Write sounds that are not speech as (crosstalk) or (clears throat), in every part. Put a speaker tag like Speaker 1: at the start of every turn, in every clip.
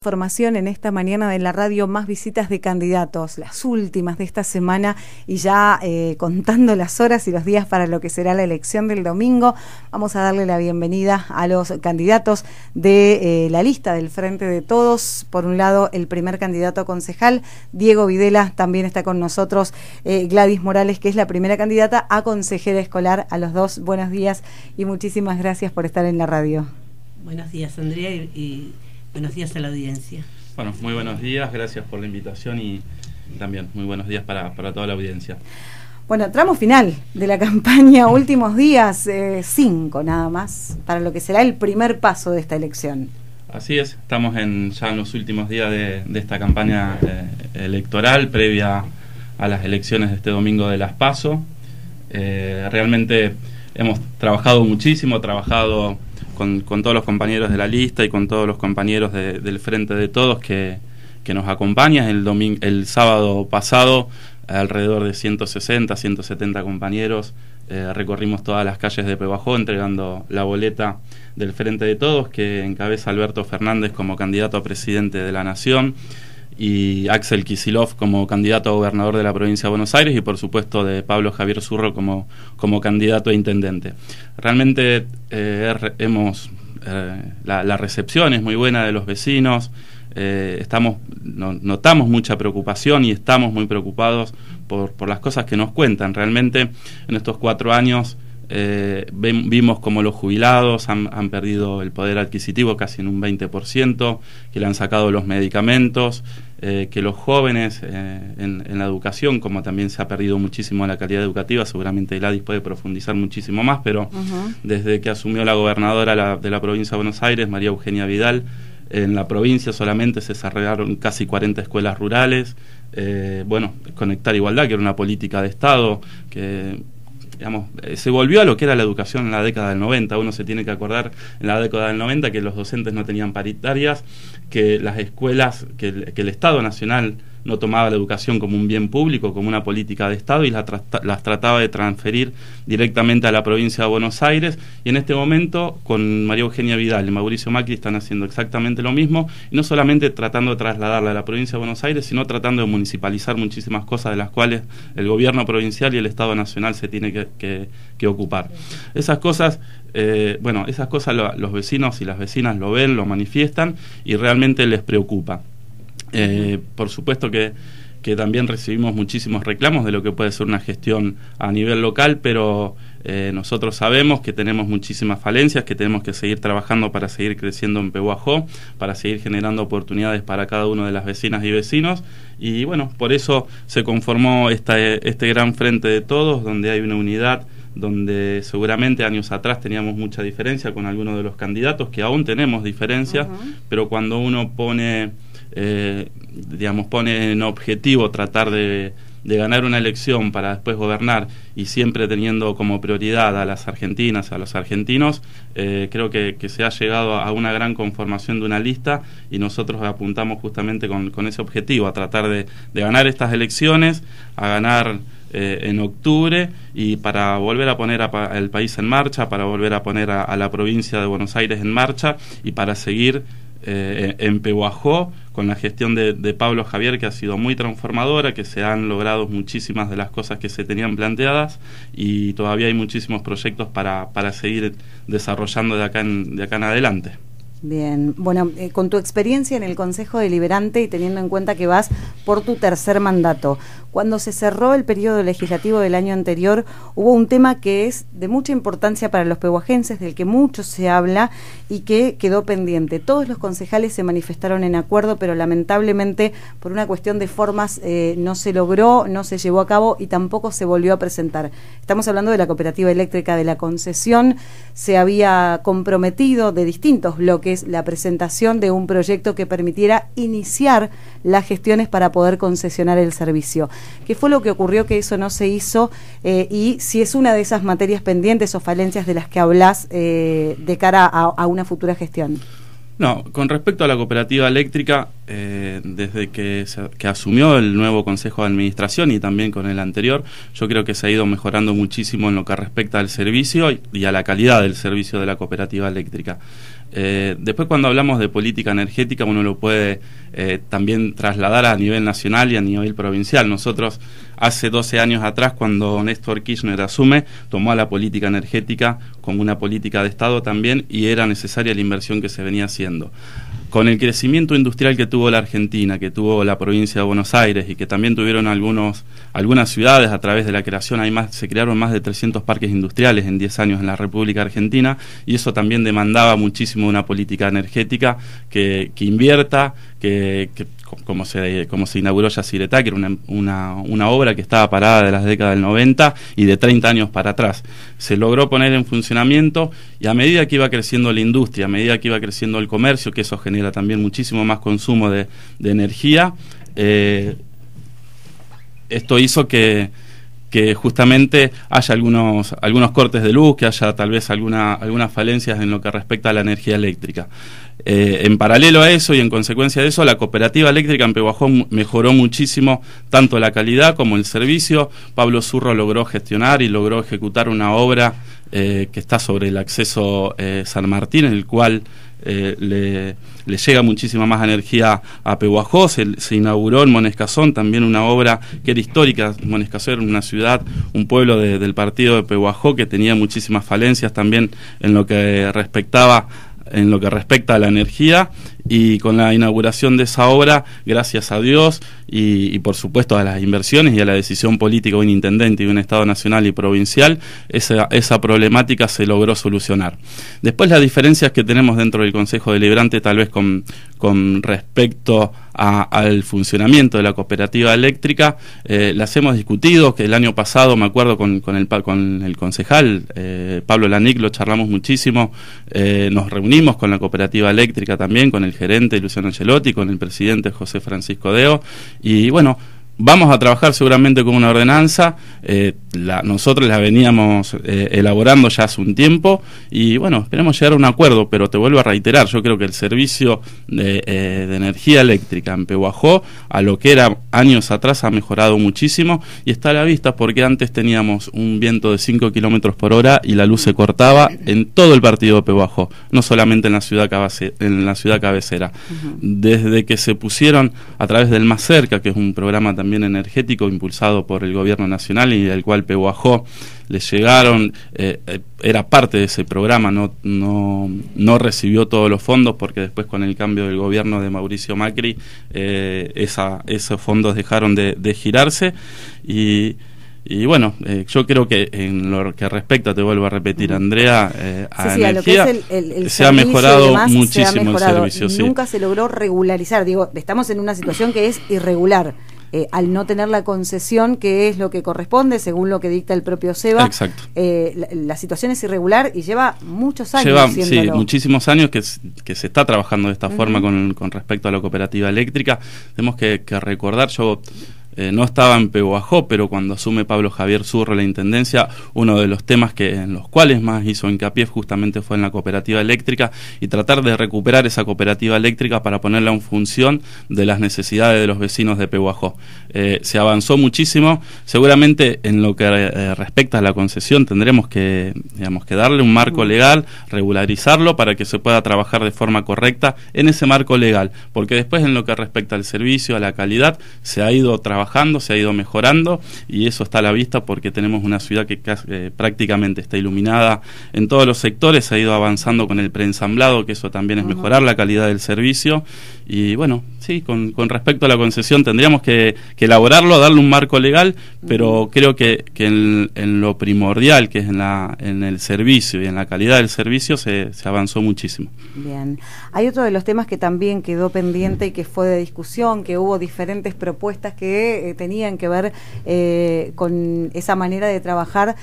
Speaker 1: Información en esta mañana de la radio, más visitas de candidatos, las últimas de esta semana y ya eh, contando las horas y los días para lo que será la elección del domingo, vamos a darle la bienvenida a los candidatos de eh, la lista del Frente de Todos. Por un lado, el primer candidato a concejal, Diego Videla, también está con nosotros eh, Gladys Morales, que es la primera candidata a consejera escolar. A los dos, buenos días y muchísimas gracias por estar en la radio.
Speaker 2: Buenos días, Andrea. y Buenos días a la audiencia.
Speaker 3: Bueno, muy buenos días, gracias por la invitación y también muy buenos días para, toda la audiencia.
Speaker 1: Bueno, tramo final de la (laughs) campaña, últimos días, eh, cinco nada más, para lo que será el primer paso de esta elección.
Speaker 3: Así es, estamos en, ya en los últimos días de, esta campaña eh, electoral previa a las elecciones de este domingo de las PASO. Eh, realmente hemos trabajado muchísimo, trabajado con, todos los compañeros de la lista y con todos los compañeros del Frente de Todos que, nos acompañan. El, domingo, el sábado pasado, alrededor de 160, 170 compañeros, eh, recorrimos todas las calles de Pebajó entregando la boleta del Frente de Todos que encabeza Alberto Fernández como candidato a presidente de la Nación y Axel Kisilov como candidato a gobernador de la provincia de Buenos Aires y por supuesto de Pablo Javier Zurro como, candidato a intendente. Realmente eh, hemos, eh, la, recepción es muy buena de los vecinos, eh, estamos, notamos mucha preocupación y estamos muy preocupados por, por las cosas que nos cuentan. Realmente en estos cuatro años eh, vimos como los jubilados han, perdido el poder adquisitivo casi en un 20%, que le han sacado los medicamentos, eh, que los jóvenes eh, en, la educación, como también se ha perdido muchísimo la calidad educativa, seguramente ADIS puede profundizar muchísimo más, pero desde que asumió la gobernadora de la provincia de Buenos Aires, María Eugenia Vidal, en la provincia solamente se desarrollaron casi 40 escuelas rurales. bueno, conectar igualdad, que era una política de Estado, que eh, se volvió a lo que era la educación en la década del 90. Uno se tiene que acordar en la década del 90 que los docentes no tenían paritarias, que las escuelas, que el Estado Nacional no tomaba la educación como un bien público, como una política de Estado y las, trataba de transferir directamente a la provincia de Buenos Aires. Y en este momento, con María Eugenia Vidal y Mauricio Macri están haciendo exactamente lo mismo, y no solamente tratando de trasladarla a la provincia de Buenos Aires, sino tratando de municipalizar muchísimas cosas de las cuales el gobierno provincial y el Estado nacional se tiene que, ocupar. Esas cosas eh, bueno, esas cosas los vecinos y las vecinas lo ven, lo manifiestan y realmente les preocupa. Eh, por supuesto que, también recibimos muchísimos reclamos de lo que puede ser una gestión a nivel local, pero eh, nosotros sabemos que tenemos muchísimas falencias, que tenemos que seguir trabajando para seguir creciendo en Pehuajó, para seguir generando oportunidades para cada uno de las vecinas y vecinos. Y bueno, por eso se conformó esta, este gran frente de todos, donde hay una unidad donde seguramente años atrás teníamos mucha diferencia con algunos de los candidatos, que aún tenemos diferencias, pero cuando uno pone eh, digamos, pone en objetivo tratar de, ganar una elección para después gobernar y siempre teniendo como prioridad a las argentinas, a los argentinos, eh, creo que, se ha llegado a una gran conformación de una lista y nosotros apuntamos justamente con, ese objetivo, a tratar de, ganar estas elecciones, a ganar eh, en octubre y para volver a poner al país en marcha, para volver a poner a, la provincia de Buenos Aires en marcha y para seguir en Pehuajó con la gestión de, Pablo Javier, que ha sido muy transformadora, que se han logrado muchísimas de las cosas que se tenían planteadas y todavía hay muchísimos proyectos para, seguir desarrollando de acá de acá en adelante.
Speaker 1: Bien, bueno, eh, con tu experiencia en el Consejo Deliberante y teniendo en cuenta que vas por tu tercer mandato, cuando se cerró el periodo legislativo del año anterior, hubo un tema que es de mucha importancia para los pehuajenses, del que mucho se habla y que quedó pendiente. Todos los concejales se manifestaron en acuerdo, pero lamentablemente por una cuestión de formas eh, no se logró, no se llevó a cabo y tampoco se volvió a presentar. Estamos hablando de la cooperativa eléctrica de la concesión, se había comprometido de distintos bloques que es la presentación de un proyecto que permitiera iniciar las gestiones para poder concesionar el servicio. ¿Qué fue lo que ocurrió que eso no se hizo? Eh, y si es una de esas materias pendientes o falencias de las que hablas eh, de cara a, una futura gestión.
Speaker 3: No, con respecto a la cooperativa eléctrica, eh, desde que, asumió el nuevo Consejo de Administración y también con el anterior, yo creo que se ha ido mejorando muchísimo en lo que respecta al servicio y a la calidad del servicio de la cooperativa eléctrica. Eh, después cuando hablamos de política energética uno lo puede eh, también trasladar a nivel nacional y a nivel provincial. Nosotros hace 12 años atrás cuando Néstor Kirchner asume tomó a la política energética como una política de Estado también y era necesaria la inversión que se venía haciendo con el crecimiento industrial que tuvo la Argentina, que tuvo la provincia de Buenos Aires y que también tuvieron algunos, algunas ciudades a través de la creación, hay más, se crearon más de 300 parques industriales en 10 años en la República Argentina y eso también demandaba muchísimo una política energética que, invierta, que, que como se, como se inauguró Yacyretá, que era una, obra que estaba parada de las décadas del 90 y de 30 años para atrás. Se logró poner en funcionamiento y a medida que iba creciendo la industria, a medida que iba creciendo el comercio, que eso genera también muchísimo más consumo de, energía, eh, esto hizo que, que justamente haya algunos, algunos cortes de luz, que haya tal vez alguna, algunas falencias en lo que respecta a la energía eléctrica. Eh, en paralelo a eso y en consecuencia de eso, la cooperativa eléctrica en Pehuajón mejoró muchísimo tanto la calidad como el servicio. Pablo Zurro logró gestionar y logró ejecutar una obra eh, que está sobre el acceso eh, San Martín, en el cual le, llega muchísima más energía a Pehuajó. Se, inauguró en Monescazón también una obra que era histórica. Monescazón era una ciudad, un pueblo del partido de Pehuajó que tenía muchísimas falencias también en lo que respectaba en lo que respecta a la energía y con la inauguración de esa obra, gracias a Dios y, por supuesto a las inversiones y a la decisión política de un intendente y de un Estado nacional y provincial, esa, problemática se logró solucionar. Después las diferencias que tenemos dentro del Consejo Deliberante, tal vez con, con respecto a, al funcionamiento de la cooperativa eléctrica. Eh, las hemos discutido, que el año pasado, me acuerdo, con, con, el, con el concejal eh, Pablo Lanic, lo charlamos muchísimo, eh, nos reunimos con la cooperativa eléctrica también, con el gerente Luciano Angelotti, con el presidente José Francisco Deo, y bueno, vamos a trabajar seguramente con una ordenanza, eh, nosotros la veníamos eh, elaborando ya hace un tiempo y bueno, esperemos llegar a un acuerdo, pero te vuelvo a reiterar, yo creo que el servicio eh, de, energía eléctrica en Pehuajó a lo que era años atrás ha mejorado muchísimo y está a la vista porque antes teníamos un viento de 5 kilómetros por hora y la luz se cortaba en todo el partido de Pehuajó, no solamente en la ciudad, en la ciudad cabecera. Desde que se pusieron a través del Más Cerca, que es un programa también también energético impulsado por el gobierno nacional y al cual Pehuajó le llegaron, eh, eh, era parte de ese programa, no, no, no, recibió todos los fondos porque después con el cambio del gobierno de Mauricio Macri eh, esa, esos fondos dejaron de, girarse y... Y bueno, yo creo que en lo que respecta, te vuelvo a repetir, Andrea, a, se ha mejorado muchísimo el servicio. Nunca
Speaker 1: se logró regularizar. Digo, estamos en una situación que es irregular. Eh, al no tener la concesión, que es lo que corresponde, según lo que dicta el propio SEBA, eh, la, situación es irregular y lleva muchos años. Lleva,
Speaker 3: muchísimos años que, se está trabajando de esta forma con, respecto a la cooperativa eléctrica. Tenemos que, que recordar, yo eh, no estaba en Peguajó, pero cuando asume Pablo Javier Surro la intendencia, uno de los temas que en los cuales más hizo hincapié justamente fue en la cooperativa eléctrica y tratar de recuperar esa cooperativa eléctrica para ponerla en función de las necesidades de los vecinos de Peguajó. Eh, se avanzó muchísimo, seguramente en lo que eh, respecta a la concesión tendremos que, digamos, que darle un marco mm. legal, regularizarlo para que se pueda trabajar de forma correcta en ese marco legal, porque después en lo que respecta al servicio, a la calidad, se ha ido trabajando se ha ido mejorando y eso está a la vista porque tenemos una ciudad que eh, prácticamente está iluminada en todos los sectores, se ha ido avanzando con el preensamblado, que eso también es mejorar la calidad del servicio y bueno, sí, con, respecto a la concesión tendríamos que, elaborarlo, darle un marco legal, pero creo que, en, lo primordial, que es en, la, en el servicio y en la calidad del servicio, se, avanzó muchísimo.
Speaker 1: Bien, hay otro de los temas que también quedó pendiente y que fue de discusión, que hubo diferentes propuestas que eh, tenían que ver eh, con esa manera de trabajar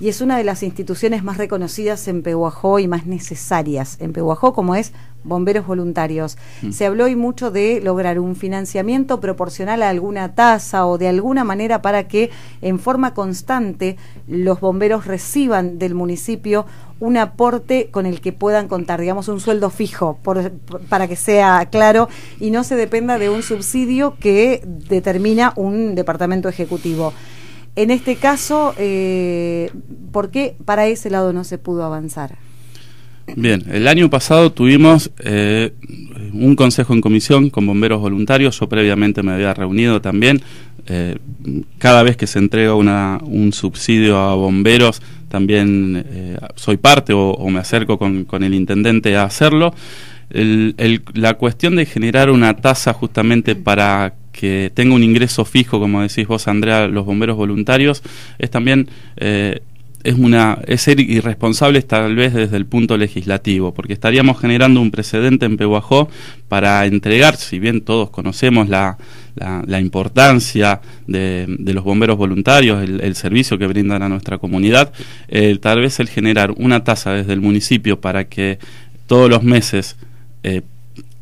Speaker 1: y es una de las instituciones más reconocidas en Pehuajó y más necesarias en Pehuajó, como es Bomberos Voluntarios. Mm. Se habló hoy mucho de lograr un financiamiento proporcional a alguna tasa o de alguna manera para que en forma constante los bomberos reciban del municipio un aporte con el que puedan contar, digamos, un sueldo fijo, para que sea claro, y no se dependa de un subsidio que determina un departamento ejecutivo. En este caso, eh, ¿por qué para ese lado no se pudo avanzar?
Speaker 3: Bien, el año pasado tuvimos eh, un consejo en comisión con bomberos voluntarios, yo previamente me había reunido también. Eh, cada vez que se entrega un subsidio a bomberos también eh, soy parte o, me acerco con, con, el intendente a hacerlo. la cuestión de generar una tasa justamente para que tenga un ingreso fijo, como decís vos, Andrea, los bomberos voluntarios, es también eh, es, una, es ser irresponsables tal vez desde el punto legislativo, porque estaríamos generando un precedente en Pehuajó para entregar, si bien todos conocemos la, la, importancia de, los bomberos voluntarios, el, servicio que brindan a nuestra comunidad, eh, tal vez el generar una tasa desde el municipio para que todos los meses eh,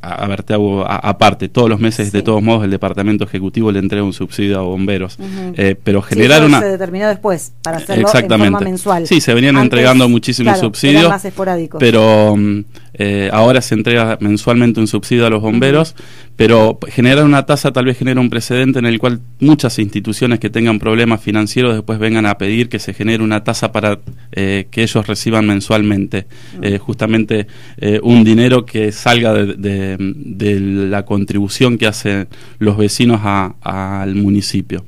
Speaker 3: a, a hago aparte, todos los meses de todos modos el departamento ejecutivo le entrega un subsidio a bomberos, eh, pero generar una... se
Speaker 1: determinó después para hacerlo Exactamente. mensual. Sí, se venían entregando muchísimos subsidios,
Speaker 3: pero mm, eh, ahora se entrega mensualmente un subsidio a los bomberos, pero generar una tasa tal vez genera un precedente en el cual muchas instituciones que tengan problemas financieros después vengan a pedir que se genere una tasa para eh, que ellos reciban mensualmente justamente un dinero que salga de de, la contribución que hacen los vecinos al municipio.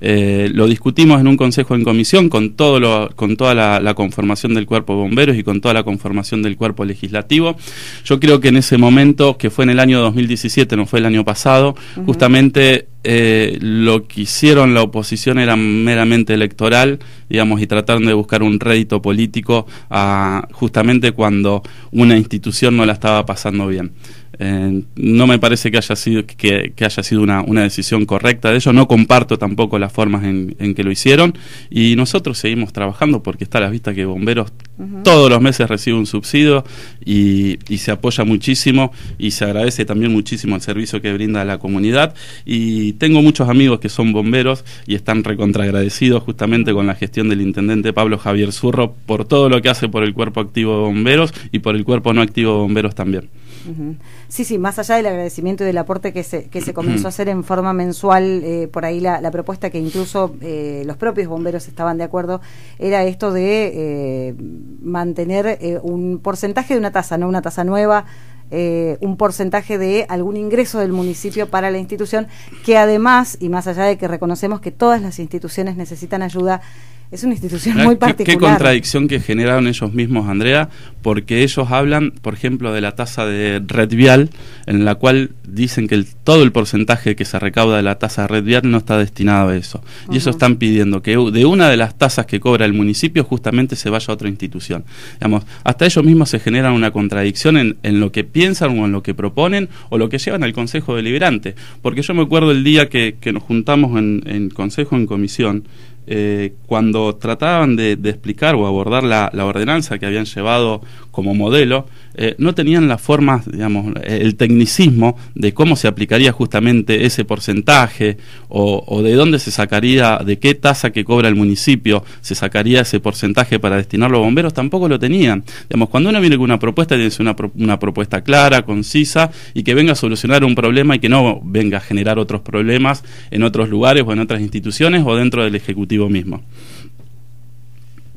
Speaker 3: Eh, lo discutimos en un consejo en comisión con, todo con toda la, conformación del cuerpo bomberos y con toda la conformación del cuerpo legislativo. Yo creo que en ese momento, que fue en el año 2017, no fue el año pasado, justamente eh, lo que hicieron la oposición era meramente electoral, digamos, y trataron de buscar un rédito político justamente cuando una institución no la estaba pasando bien. Eh, no me parece que haya sido, que, haya sido una, decisión correcta de ello No comparto tampoco las formas en, en, que lo hicieron. Y nosotros seguimos trabajando porque está a la vista que bomberos todos los meses recibe un subsidio y, se apoya muchísimo y se agradece también muchísimo el servicio que brinda a la comunidad. Y tengo muchos amigos que son bomberos y están recontraagradecidos justamente con la gestión del intendente Pablo Javier Zurro por todo lo que hace por el cuerpo activo de bomberos y por el cuerpo no activo de bomberos también.
Speaker 1: Sí, sí, más allá del agradecimiento y del aporte que se, que se (clears throat) comenzó a hacer en forma mensual, eh, por ahí la, propuesta que incluso eh, los propios bomberos estaban de acuerdo, era esto de eh, mantener un porcentaje de una tasa, no una tasa nueva, un porcentaje de algún ingreso del municipio para la institución, que además, y más allá de que reconocemos que todas las instituciones necesitan ayuda, es una institución ah, muy particular. ¿Qué, contradicción
Speaker 3: que generaron ellos mismos, Andrea, porque ellos hablan, por ejemplo, de la tasa de red vial, en la cual dicen que todo el porcentaje que se recauda de la tasa de red vial no está destinado a eso. Y eso están pidiendo que de una de las tasas que cobra el municipio justamente se vaya a otra institución. Digamos, hasta ellos mismos se generan una contradicción en, lo que piensan o en lo que proponen o lo que llevan al Consejo Deliberante. Porque yo me acuerdo el día que, nos juntamos en Consejo, en Comisión, eh, cuando trataban de, explicar o abordar la, ordenanza que habían llevado como modelo, eh, no tenían las formas, digamos, el tecnicismo de cómo se aplicaría justamente ese porcentaje o, de dónde se sacaría, de qué tasa que cobra el municipio se sacaría ese porcentaje para destinarlo a bomberos, tampoco lo tenían. Digamos, cuando uno viene con una propuesta, tiene que ser una propuesta clara, concisa y que venga a solucionar un problema y que no venga a generar otros problemas en otros lugares o en otras instituciones o dentro del Ejecutivo mismo.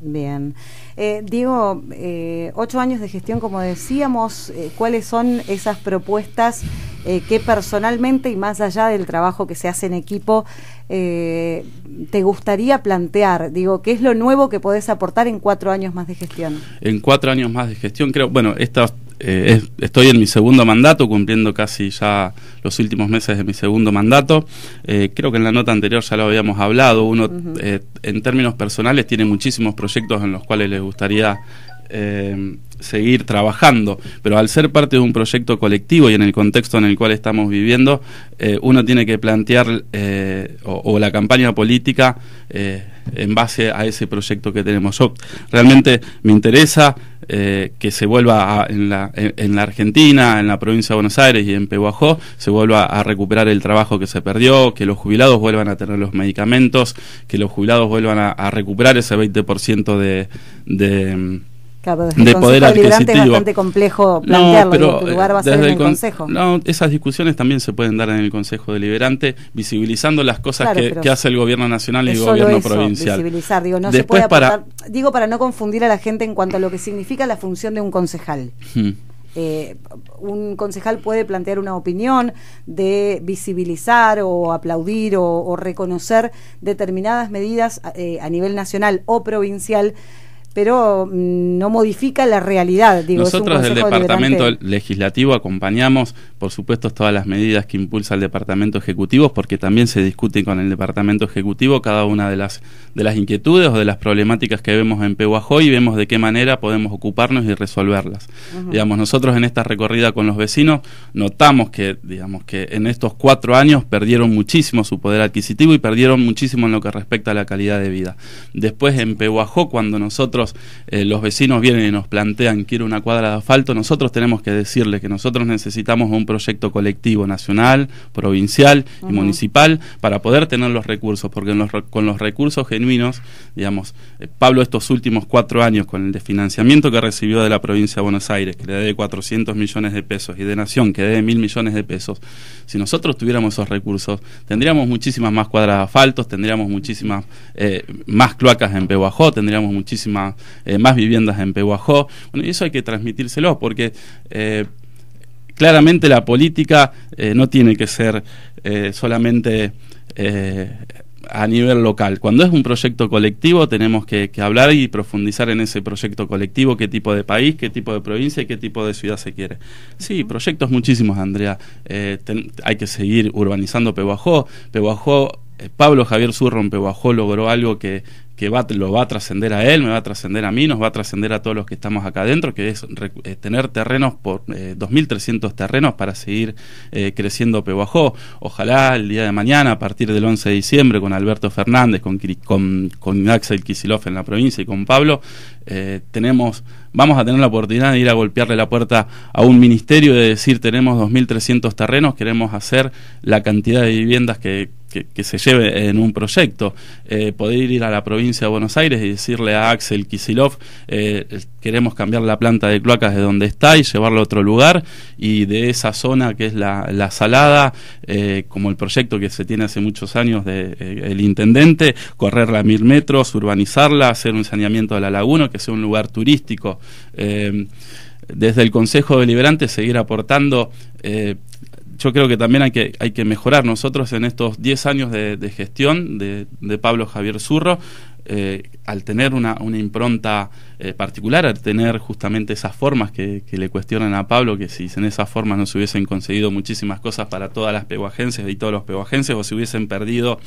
Speaker 1: Bien. Eh, Diego, eh, ocho años de gestión, como decíamos, eh, ¿cuáles son esas propuestas que personalmente y más allá del trabajo que se hace en equipo, te gustaría plantear? Digo, ¿qué es lo nuevo que podés aportar en cuatro años más de gestión?
Speaker 3: En cuatro años más de gestión, creo, bueno, estas eh, estoy en mi segundo mandato, cumpliendo casi ya los últimos meses de mi segundo mandato. Eh, creo que en la nota anterior ya lo habíamos hablado. Uno, eh, en términos personales, tiene muchísimos proyectos en los cuales le gustaría seguir trabajando, pero al ser parte de un proyecto colectivo y en el contexto en el cual estamos viviendo, eh, uno tiene que plantear eh, o, la campaña política eh, en base a ese proyecto que tenemos. Yo realmente me interesa que se vuelva en, la, en, la Argentina, en la provincia de Buenos Aires y en Pehuajó, se vuelva a recuperar el trabajo que se perdió, que los jubilados vuelvan a tener los medicamentos, que los jubilados vuelvan a, recuperar ese 20% de, de de el poder Deliberante Es bastante
Speaker 1: complejo plantearlo, lugar va a ser en el, Consejo.
Speaker 3: No, esas discusiones también se pueden dar en el Consejo Deliberante, visibilizando las cosas que, hace el Gobierno Nacional y el Gobierno Provincial.
Speaker 1: digo, no se puede para... digo para no confundir a la gente en cuanto a lo que significa la función de un concejal. Hmm. Eh, un concejal puede plantear una opinión de visibilizar o aplaudir o, reconocer determinadas medidas eh, a nivel nacional o provincial, pero mm, no modifica la realidad. Nosotros del Departamento
Speaker 3: Legislativo acompañamos, por supuesto, todas las medidas que impulsa el Departamento Ejecutivo, porque también se discute con el Departamento Ejecutivo cada una de las, de las inquietudes o de las problemáticas que vemos en Pehuajó y vemos de qué manera podemos ocuparnos y resolverlas. Digamos, nosotros en esta recorrida con los vecinos notamos que, digamos, que en estos cuatro años perdieron muchísimo su poder adquisitivo y perdieron muchísimo en lo que respecta a la calidad de vida. Después en Pehuajó, cuando nosotros eh, los vecinos vienen y nos plantean quiero una cuadra de asfalto, nosotros tenemos que decirles que nosotros necesitamos un proyecto colectivo nacional, provincial y municipal para poder tener los recursos, porque con los recursos genuinos, digamos, eh, Pablo estos últimos cuatro años con el desfinanciamiento que recibió de la provincia de Buenos Aires, que le debe 400 millones de pesos, y de Nación, que debe mil millones de pesos, si nosotros tuviéramos esos recursos, tendríamos muchísimas más cuadras de asfaltos, tendríamos muchísimas eh, más cloacas en Pehuajó, tendríamos muchísimas eh, más, viviendas en Pehuajó. Bueno, y eso hay que transmitírselo porque eh, claramente la política eh, no tiene que ser solamente a nivel local. Cuando es un proyecto colectivo tenemos que, hablar y profundizar en ese proyecto colectivo, qué tipo de país, qué tipo de provincia y qué tipo de ciudad se quiere. Sí, proyectos muchísimos, Andrea. hay que seguir urbanizando Pehuajó. Pehuajó eh, Pablo Javier en bajó logró algo que, va, lo va a trascender a él, me va a trascender a mí, nos va a trascender a todos los que estamos acá adentro, que es eh, tener terrenos por 2.300 eh, terrenos para seguir creciendo Pehuajó. Ojalá el día de mañana, a partir del 11 de diciembre, con Alberto Fernández, con, con, Axel Kisilov en la provincia y con Pablo, tenemos vamos a tener la oportunidad de ir a golpearle la puerta a un ministerio y de decir tenemos 2.300 terrenos, queremos hacer la cantidad de viviendas que, que, se lleve en un proyecto. Eh, poder ir a la provincia de Buenos Aires y decirle a Axel Kisilov, eh, queremos cambiar la planta de cloacas de donde está y llevarla a otro lugar, y de esa zona que es la, salada, eh, como el proyecto que se tiene hace muchos años del intendente, correrla a mil metros, urbanizarla, hacer un saneamiento de la laguna, que sea un lugar turístico desde el Consejo Deliberante seguir aportando yo creo que también hay que, hay que mejorar. Nosotros en estos 10 años de, gestión de, Pablo Javier Zurro, eh, al tener una, impronta eh, particular, al tener justamente esas formas que, que, le cuestionan a Pablo, que si en esas formas no se hubiesen conseguido muchísimas cosas para todas las peguagenses y todos los peguajenses, o si hubiesen perdido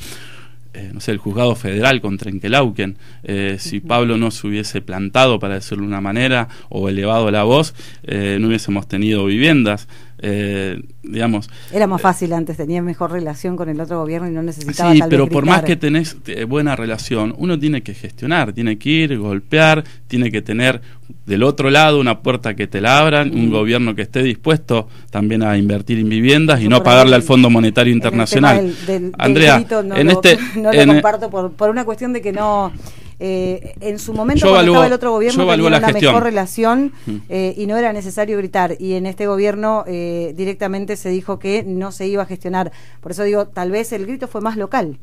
Speaker 3: eh, no sé, el juzgado federal contra Enkelauken, eh, si Pablo no se hubiese plantado, para decirlo de una manera, o elevado la voz, no hubiésemos tenido viviendas. Eh, digamos.
Speaker 1: Era más eh, fácil antes, tenía mejor relación con el otro gobierno y no necesitabas. Sí, pero por más que
Speaker 3: tenés eh, buena relación, uno tiene que gestionar, tiene que ir, golpear, tiene que tener del otro lado una puerta que te la abran, un gobierno que esté dispuesto también a invertir en viviendas y no pagarle al Fondo Monetario Internacional. Andrea, en este, (laughs) no lo comparto
Speaker 1: por una cuestión de que no eh, en su momento cuando el otro gobierno tenía una mejor relación mm. eh, y no era necesario gritar y en este gobierno eh, directamente se dijo que no se iba a gestionar por eso digo tal vez el grito fue más local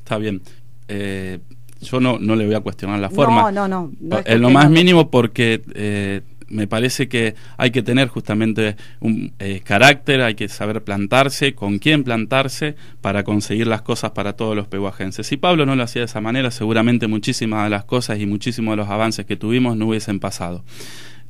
Speaker 3: está bien yo no, no le voy a cuestionar la forma no
Speaker 1: no no, no en lo más
Speaker 3: mínimo porque me parece que hay que tener justamente un eh, carácter, hay que saber plantarse, con quién plantarse para conseguir las cosas para todos los pehuajenses. Si Pablo no lo hacía de esa manera, seguramente muchísimas de las cosas y muchísimos de los avances que tuvimos no hubiesen pasado.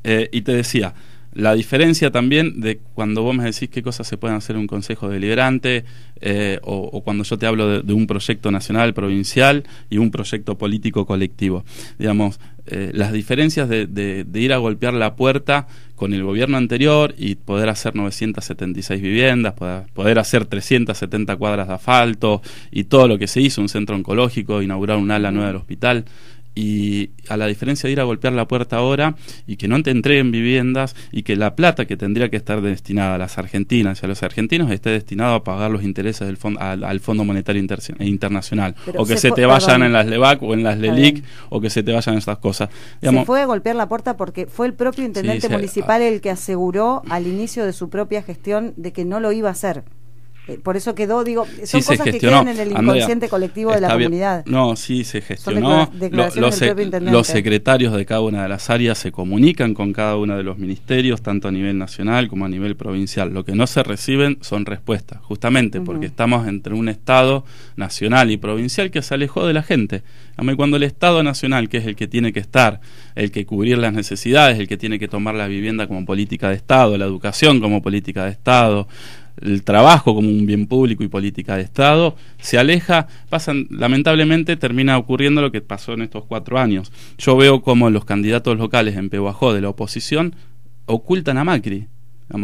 Speaker 3: Eh, y te decía, la diferencia también de cuando vos me decís qué cosas se pueden hacer en un consejo deliberante eh, o, cuando yo te hablo de, un proyecto nacional, provincial y un proyecto político colectivo. Digamos, eh, las diferencias de, ir a golpear la puerta con el gobierno anterior y poder hacer 976 viviendas, poder, poder hacer 370 cuadras de asfalto y todo lo que se hizo, un centro oncológico, inaugurar un ala nueva del hospital y a la diferencia de ir a golpear la puerta ahora y que no te entreguen viviendas y que la plata que tendría que estar destinada a las argentinas y a los argentinos esté destinado a pagar los intereses del fondo, al, Fondo Monetario Internacional o que se, te vayan en las LEVAC o en las LELIC o que se te vayan esas cosas. se
Speaker 1: fue a golpear la puerta porque fue el propio intendente municipal el que aseguró al inicio de su propia gestión de que no lo iba a hacer. Eh, por eso quedó, digo, son cosas que quedan en el inconsciente colectivo de la comunidad.
Speaker 3: No, sí, se gestionó. los, secretarios de cada una de las áreas se comunican con cada uno de los ministerios, tanto a nivel nacional como a nivel provincial. Lo que no se reciben son respuestas, justamente porque estamos entre un Estado nacional y provincial que se alejó de la gente. Cuando el Estado nacional, que es el que tiene que estar, el que cubrir las necesidades, el que tiene que tomar la vivienda como política de Estado, la educación como política de Estado, el trabajo como un bien público y política de Estado, se aleja, pasan, lamentablemente termina ocurriendo lo que pasó en estos cuatro años. Yo veo como los candidatos locales en Pehuajó de la oposición ocultan a Macri.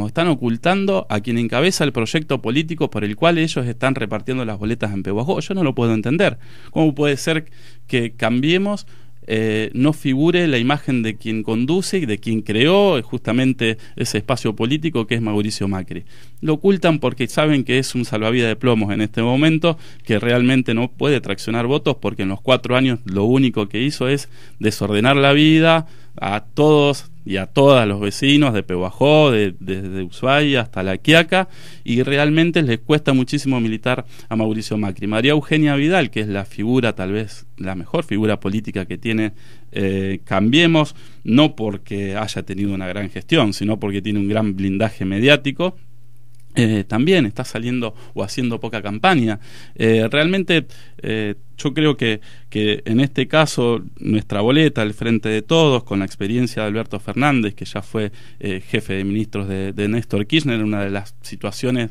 Speaker 3: están ocultando a quien encabeza el proyecto político por el cual ellos están repartiendo las boletas en Pehuajó. Yo no lo puedo entender. ¿Cómo puede ser que cambiemos eh, no figure la imagen de quien conduce y de quien creó eh, justamente ese espacio político que es Mauricio Macri. Lo ocultan porque saben que es un salvavidas de plomos en este momento, que realmente no puede traccionar votos porque en los cuatro años lo único que hizo es desordenar la vida a todos y a todos los vecinos de Pehuajó, de, desde Ushuaia hasta La Quiaca, y realmente les cuesta muchísimo militar a Mauricio Macri. María Eugenia Vidal, que es la figura, tal vez la mejor figura política que tiene eh, Cambiemos, no porque haya tenido una gran gestión, sino porque tiene un gran blindaje mediático, eh, también está saliendo o haciendo poca campaña. Eh, realmente eh, yo creo que, en este caso nuestra boleta al frente de todos, con la experiencia de Alberto Fernández, que ya fue jefe de ministros de, de, Néstor Kirchner, una de las situaciones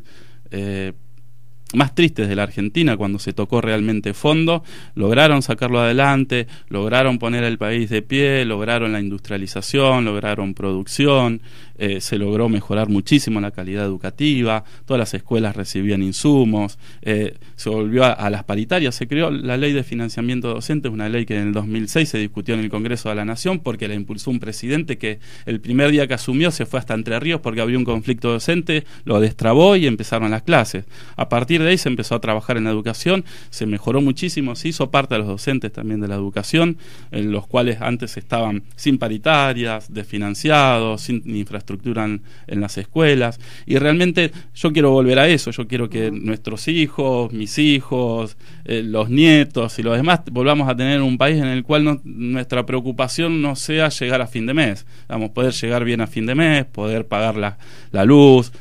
Speaker 3: más tristes de la Argentina cuando se tocó realmente fondo, lograron sacarlo adelante, lograron poner al país de pie, lograron la industrialización, lograron producción, eh, se logró mejorar muchísimo la calidad educativa, todas las escuelas recibían insumos, eh, se volvió a, las paritarias, se creó la ley de financiamiento docente, una ley que en el 2006 se discutió en el Congreso de la Nación porque la impulsó un presidente que el primer día que asumió se fue hasta Entre Ríos porque había un conflicto docente, lo destrabó y empezaron las clases. A partir de ahí se empezó a trabajar en la educación, se mejoró muchísimo, se hizo parte de los docentes también de la educación, en los cuales antes estaban sin paritarias, desfinanciados, sin infraestructura en, las escuelas. Y realmente yo quiero volver a eso, yo quiero que nuestros hijos, mis hijos, eh, los nietos y los demás volvamos a tener un país en el cual nuestra preocupación no sea llegar a fin de mes, vamos, poder llegar bien a fin de mes, poder pagar la, la luz.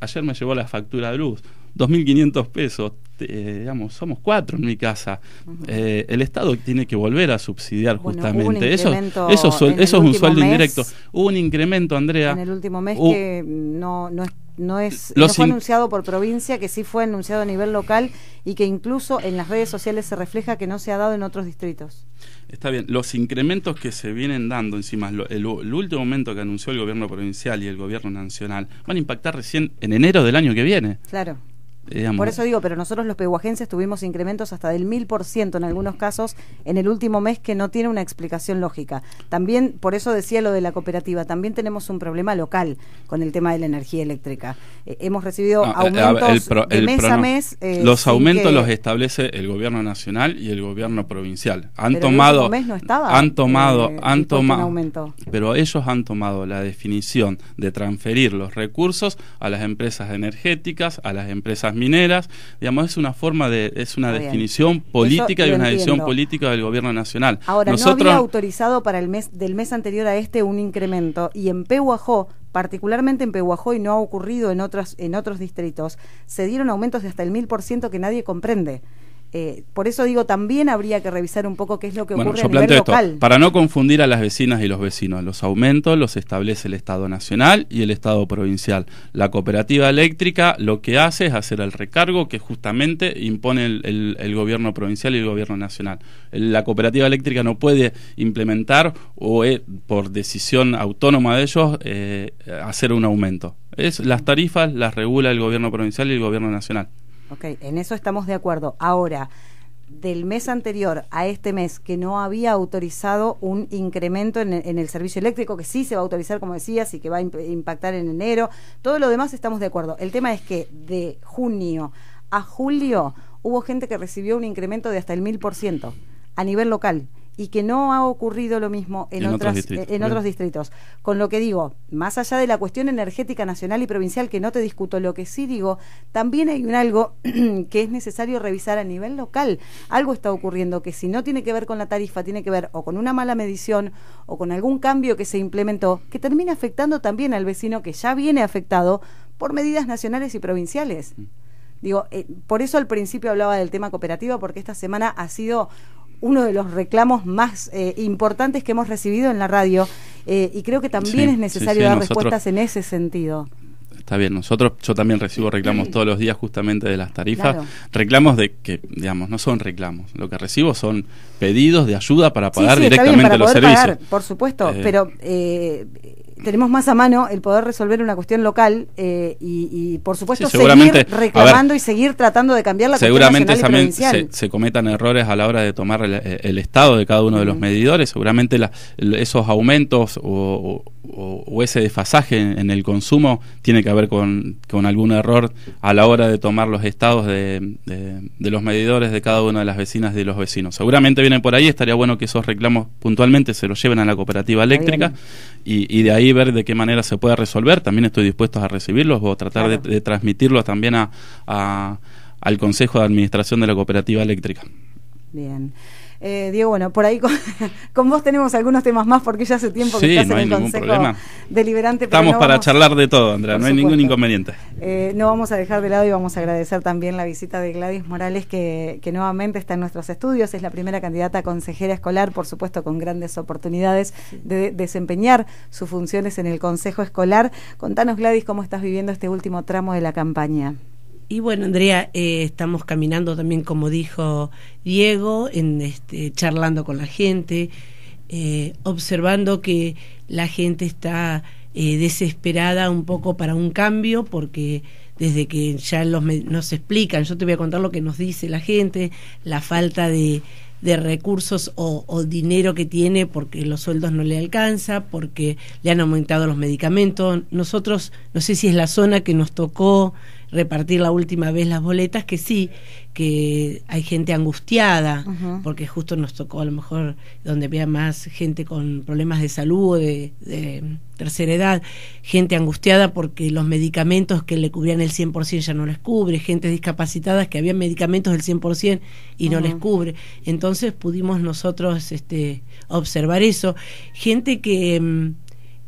Speaker 3: Ayer me llegó la factura de luz 2.500 pesos, digamos, somos cuatro en mi casa. Eh, el Estado tiene que volver a subsidiar justamente. Eso, eso, es un sueldo indirecto. Hubo un incremento, Andrea. En el último mes
Speaker 1: que no, es, no, fue anunciado por provincia, que sí fue anunciado a nivel local y que incluso en las redes sociales se refleja que no se ha dado en otros distritos.
Speaker 3: Está bien, los incrementos que se vienen dando, encima, el, el, último momento que anunció el gobierno provincial y el gobierno nacional, van a impactar recién en enero del año que viene. Claro. Por eso
Speaker 1: digo, pero nosotros los pehuajenses tuvimos incrementos hasta del mil por ciento en algunos casos en el último mes que no tiene una explicación lógica. También, por eso decía lo de la cooperativa, también tenemos un problema local con el tema de la energía eléctrica. Eh, hemos recibido eh, aumentos el mes a mes. Eh, los aumentos los
Speaker 3: establece el gobierno nacional y el gobierno provincial. Han tomado. no
Speaker 1: estaba, han tomado. han tomado.
Speaker 3: Pero ellos han tomado la definición de transferir los recursos a las empresas energéticas, a las empresas mineras. Digamos, es una forma de, es una definición política y una decisión política del gobierno nacional.
Speaker 1: Ahora, Nosotros, no había autorizado para el mes, del mes anterior a este un incremento y en Pehuajó particularmente en Pehuajó y no ha ocurrido en otros, en otros distritos, se dieron aumentos de hasta el mil por ciento que nadie comprende. Eh, por eso digo, también habría que revisar un poco qué es lo que ocurre a nivel local.
Speaker 3: para no confundir a las vecinas y los vecinos, los aumentos los establece el Estado Nacional y el Estado Provincial. La cooperativa eléctrica lo que hace es hacer el recargo que justamente impone el, gobierno provincial y el gobierno nacional. La cooperativa eléctrica no puede implementar o eh, por decisión autónoma de ellos eh, hacer un aumento. Es, las tarifas las regula el gobierno provincial y el gobierno nacional.
Speaker 1: Ok, en eso estamos de acuerdo. Ahora, del mes anterior a este mes que no había autorizado un incremento en, el servicio eléctrico, que sí se va a autorizar, como decías, y que va a impactar en enero. Todo lo demás estamos de acuerdo. El tema es que de junio a julio hubo gente que recibió un incremento de hasta el mil por ciento a nivel local y que no ha ocurrido lo mismo en, otras, otros, distritos, en otros, distritos, Con lo que digo, más allá de la cuestión energética nacional y provincial, que no te discuto, lo que sí digo, también hay un algo (clears throat) que es necesario revisar a nivel local. Algo está ocurriendo que si no tiene que ver con la tarifa, tiene que ver o con una mala medición o con algún cambio que se implementó, que termina afectando también al vecino que ya viene afectado por medidas nacionales y provinciales. Mm. Digo, eh, por eso al principio hablaba del tema cooperativa, porque esta semana ha sido uno de los reclamos más eh, importantes que hemos recibido en la radio eh, y creo que también es necesario dar respuestas en ese sentido.
Speaker 3: Está bien, nosotros, yo también recibo reclamos todos los días justamente de las tarifas, reclamos de que, digamos, no son reclamos, lo que recibo son pedidos de ayuda para pagar directamente los servicios.
Speaker 1: por supuesto, eh, pero tenemos más a mano el poder resolver una cuestión local eh, y, por supuesto, seguir reclamando y seguir tratando de cambiar la seguramente Se,
Speaker 3: cometan errores a la hora de tomar el, eh, estado de cada uno de los mm. medidores. Seguramente esos aumentos o, ese desfasaje en, el consumo tiene que ver con, algún error a la hora de tomar los estados de, los medidores de cada una de las vecinas y de los vecinos. Seguramente vienen por ahí. Estaría bueno que esos reclamos puntualmente se los lleven a la cooperativa eléctrica y de ahí ver de qué manera se puede resolver. También estoy dispuesto a recibirlos o tratar de, transmitirlos también a, al Consejo de Administración de la Cooperativa Eléctrica.
Speaker 1: Bien. Eh, Diego, bueno, por ahí (laughs) con, vos tenemos algunos temas más porque ya hace tiempo que estás en el Consejo Deliberante. Estamos para
Speaker 3: charlar de todo, Andrea, no hay ningún inconveniente.
Speaker 1: Eh, no vamos a dejar de lado y vamos a agradecer también la visita de Gladys Morales, que, que nuevamente está en nuestros estudios, es la primera candidata a consejera escolar, por supuesto, con grandes oportunidades de desempeñar sus funciones en el Consejo Escolar. Contanos, Gladys, cómo estás viviendo este último tramo de la campaña
Speaker 2: y bueno, Andrea, eh, estamos caminando también, como dijo Diego, en este, charlando con la gente, eh, observando que la gente está eh, desesperada un poco para un cambio, porque desde que ya nos explican, yo te voy a contar lo que nos dice la gente, la falta de, de recursos o, o, dinero que tiene porque los sueldos no le alcanza, porque le han aumentado los medicamentos. Nosotros, no sé si es la zona que nos tocó, repartir la última vez las boletas, que sí, que hay gente angustiada, porque justo nos tocó a lo mejor donde había más gente con problemas de salud o de, tercera edad, gente angustiada porque los medicamentos que le cubrían el 100% ya no les cubre, gente discapacitada que había medicamentos del 100% y cien y no les cubre. Entonces pudimos nosotros este, observar eso. Gente que mm,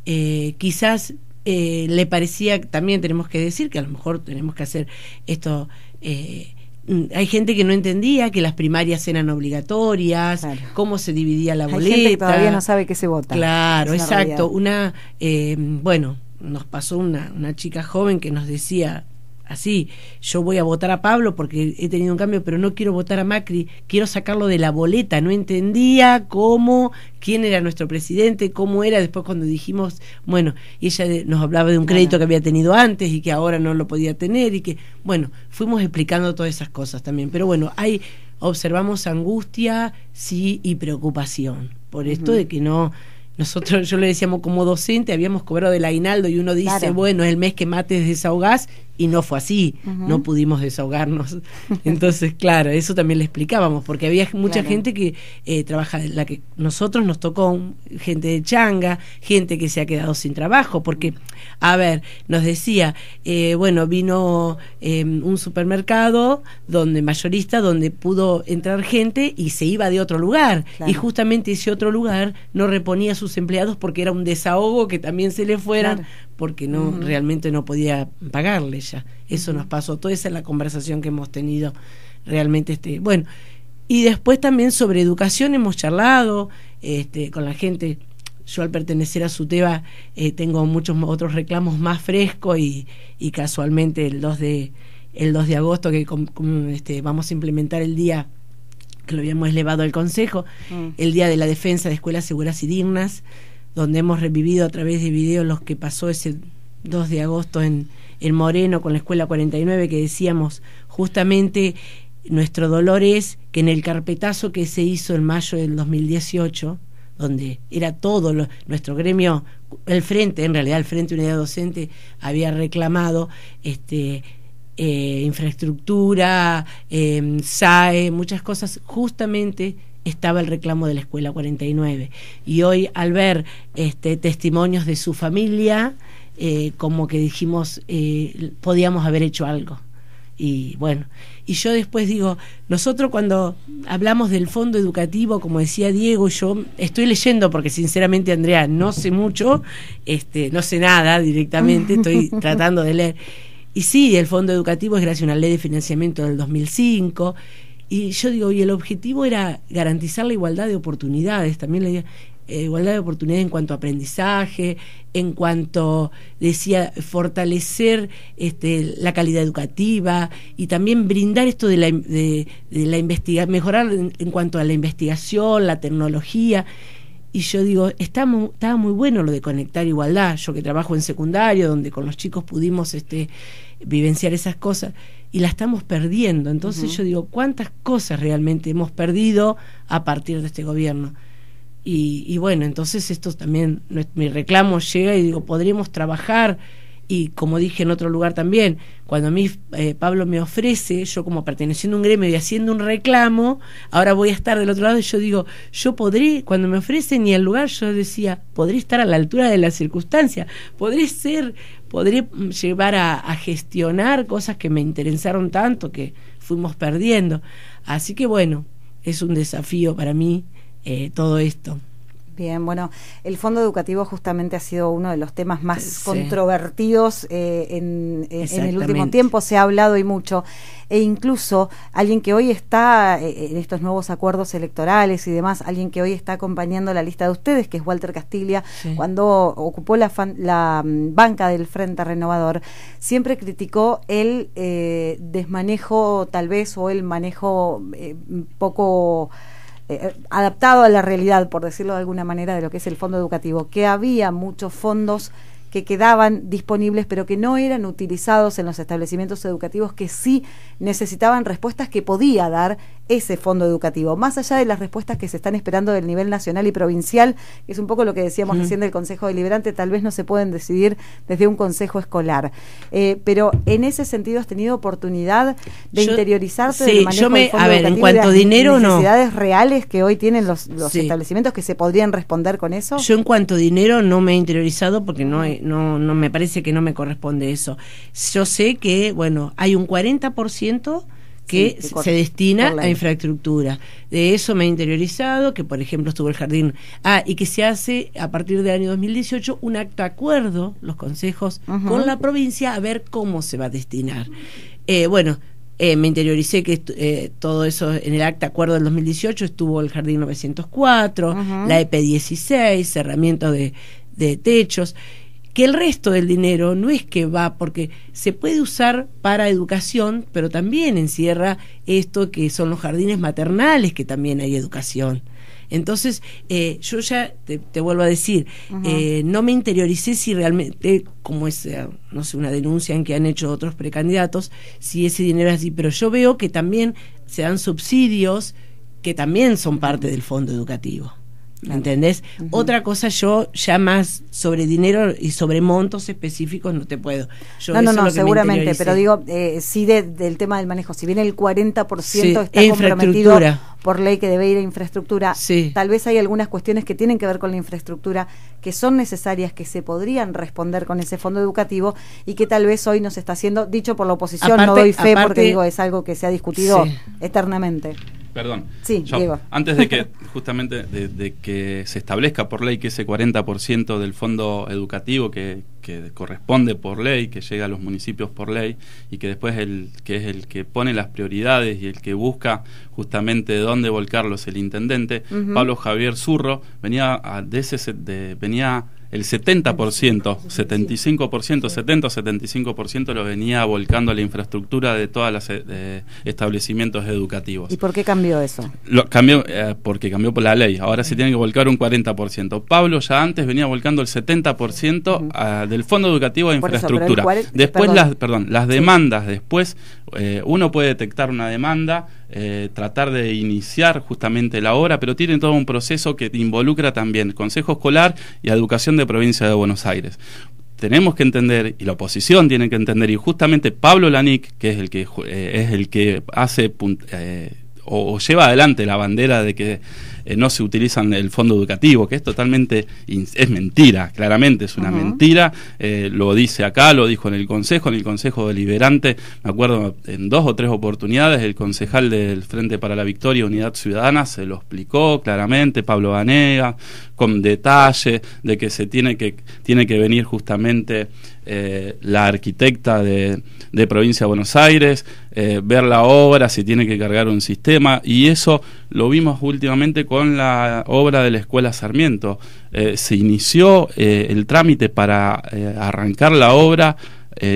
Speaker 2: eh, quizás eh, le parecía, también tenemos que decir que a lo mejor tenemos que hacer esto. Eh, mm, hay gente que no entendía que las primarias eran obligatorias, cómo se dividía la boleta. Hay gente que todavía no sabe qué se vota. Claro, exacto. Una, eh, bueno, nos pasó una, una chica joven que nos decía, así, yo voy a votar a Pablo porque he tenido un cambio, pero no quiero votar a Macri, quiero sacarlo de la boleta, no entendía cómo, quién era nuestro presidente, cómo era, después cuando dijimos, bueno, ella nos hablaba de un crédito que había tenido antes y que ahora no lo podía tener y que, bueno, fuimos explicando todas esas cosas también, pero bueno, ahí observamos angustia, sí, y preocupación por esto de que no nosotros yo le decíamos como docente habíamos cobrado el ainaldo y uno dice bueno bueno el mes que mates desahogás y no fue así, no pudimos desahogarnos. (laughs) Entonces, claro, eso también le explicábamos, porque había mucha gente que eh, trabaja, la que nosotros nos tocó gente de changa, gente que se ha quedado sin trabajo, porque, a ver, nos decía, eh, bueno, vino eh, un supermercado donde mayorista, donde pudo entrar gente y se iba de otro lugar, y justamente ese otro lugar no reponía a sus empleados porque era un desahogo que también se le fueran porque no realmente no podía pagarle ya. Eso nos pasó. Toda esa es la conversación que hemos tenido realmente este, bueno, y después también sobre educación hemos charlado este, con la gente. Yo al pertenecer a SUTEBA eh, tengo muchos otros reclamos más frescos y, y, casualmente el 2 de, el 2 de agosto que este, vamos a implementar el día que lo habíamos elevado al Consejo, mm. el día de la defensa de escuelas seguras y dignas, donde hemos revivido a través de videos los que pasó ese 2 de agosto en, Moreno con la Escuela 49, que decíamos justamente nuestro dolor es que en el carpetazo que se hizo en mayo del 2018, donde era todo nuestro gremio, el frente, en realidad el Frente Unidad Docente había reclamado este eh, infraestructura, em, SAE, muchas cosas, justamente estaba el reclamo de la Escuela 49. Y hoy al ver este, testimonios de su familia, eh, como que dijimos, eh, podíamos haber hecho algo. Y bueno, y yo después digo, nosotros cuando hablamos del fondo educativo, como decía Diego, yo estoy leyendo porque sinceramente Andrea no sé mucho, este, no sé nada directamente, (laughs) estoy tratando de leer. Y sí, el fondo educativo es gracias a una ley de financiamiento del 2005, y yo digo, y el objetivo era garantizar la igualdad de oportunidades, también la eh, igualdad de oportunidades en cuanto a aprendizaje, en cuanto, decía, fortalecer este, la calidad educativa y también brindar esto de la, de, la investigación, mejorar en cuanto a la investigación, la tecnología. Y yo digo, está muy, estaba muy bueno lo de conectar igualdad. Yo que trabajo en secundario, donde con los chicos pudimos este, vivenciar esas cosas, y la estamos perdiendo. Entonces yo digo, ¿cuántas cosas realmente hemos perdido a partir de este gobierno? Y, y bueno, entonces esto también, mi reclamo llega y digo, podríamos trabajar y como dije en otro lugar también, cuando a mí eh, Pablo me ofrece, yo como perteneciendo a un gremio y haciendo un reclamo, ahora voy a estar del otro lado y yo digo, yo podré, cuando me ofrecen y el lugar, yo decía, podré estar a la altura de las circunstancia, podré ser, podré mm, llevar a, a gestionar cosas que me interesaron tanto, que fuimos perdiendo. Así que bueno, es un desafío para mí eh, todo esto.
Speaker 1: Bien, bueno, el fondo educativo justamente ha sido uno de los temas más controvertidos eh, en, el último tiempo, se ha hablado y mucho, e incluso alguien que hoy está eh, eh, en estos nuevos acuerdos electorales y demás, alguien que hoy está acompañando la lista de ustedes, que es Walter Castilla, cuando ocupó la, la mm, banca del Frente Renovador, siempre criticó el eh, desmanejo tal vez o el manejo poco... Eh, eh, adaptado a la realidad, por decirlo de alguna manera, de lo que es el fondo educativo, que había muchos fondos que quedaban disponibles pero que no eran utilizados en los establecimientos educativos que sí necesitaban respuestas que podía dar ese fondo educativo, más allá de las respuestas que se están esperando del nivel nacional y provincial, que es un poco lo que decíamos recién del Consejo Deliberante, tal vez no se pueden decidir desde un consejo escolar. Eh, pero en ese sentido has tenido oportunidad de interiorizarse interiorizarte manejo a ver, en cuanto a dinero necesidades reales que hoy tienen los, establecimientos que se podrían responder con eso. Yo
Speaker 2: en cuanto a dinero no me he interiorizado porque no, no, no me parece que no me corresponde eso. Yo sé que, bueno, hay un 40% que se destina a infraestructura. De eso me he interiorizado, que por ejemplo estuvo el jardín. Ah, y que se hace a partir del año 2018 un acto acuerdo, los consejos, con la provincia a ver cómo se va a destinar. Eh, bueno, eh, me interioricé que eh, todo eso en el acta acuerdo del 2018 estuvo el jardín 904, la EP16, cerramiento de techos que el resto del dinero no es que va, porque se puede usar para educación, pero también encierra esto que son los jardines maternales, que también hay educación. Entonces, eh, yo ya te, vuelvo a decir, eh, no me interioricé si realmente, como es, eh, no sé, una denuncia en que han hecho otros precandidatos, si ese dinero es así, pero yo veo que también se dan subsidios que también son parte del fondo educativo. ¿Entendés? Otra cosa, yo ya más sobre dinero y sobre montos específicos no te puedo. no, no, no, seguramente, pero digo,
Speaker 1: eh, sí del tema del manejo. Si bien el 40% está comprometido por ley que debe ir a infraestructura, tal vez hay algunas cuestiones que tienen que ver con la infraestructura que son necesarias, que se podrían responder con ese fondo educativo y que tal vez hoy nos está haciendo, dicho por la oposición, no doy fe porque digo, es algo que se ha discutido eternamente. Perdón. Sí,
Speaker 3: Antes de que, (laughs) justamente, de, que se establezca por ley que ese 40% del fondo educativo que, corresponde por ley, que llega a los municipios por ley, y que después el, que es el que pone las prioridades y el que busca justamente dónde volcarlos el intendente, Pablo Javier Zurro venía a, de ese, venía el 70%, 75%, 70-75% lo venía volcando a la infraestructura de todos los eh, establecimientos educativos. ¿Y
Speaker 1: por qué cambió eso?
Speaker 3: Eh, porque cambió por la ley. Ahora se tiene que volcar un 40%. Pablo ya antes venía volcando el 70% ah, del Fondo Educativo de Infraestructura. después las, perdón, las demandas después eh, uno puede detectar una demanda, eh, tratar de iniciar justamente la obra, pero tiene todo un proceso que involucra también Consejo Escolar y Educación de Provincia de Buenos Aires tenemos que entender y la oposición tiene que entender y justamente Pablo Lanik, que es el que eh, es el que hace o, lleva adelante la bandera de que eh, no se utilizan el fondo educativo, que es totalmente, es mentira, claramente es una mentira, eh, lo dice acá, lo dijo en el Consejo, en el Consejo Deliberante, me acuerdo en dos o tres oportunidades, el concejal del Frente para la Victoria, Unidad Ciudadana, se lo explicó claramente, Pablo Banega, con detalle de que se tiene que, tiene que venir justamente eh, la arquitecta de, de, provincia de Buenos Aires, ver la obra, si tiene que cargar un sistema, y eso lo vimos últimamente con con la obra de la Escuela Sarmiento. Eh, se inició eh, el trámite para eh, arrancar la obra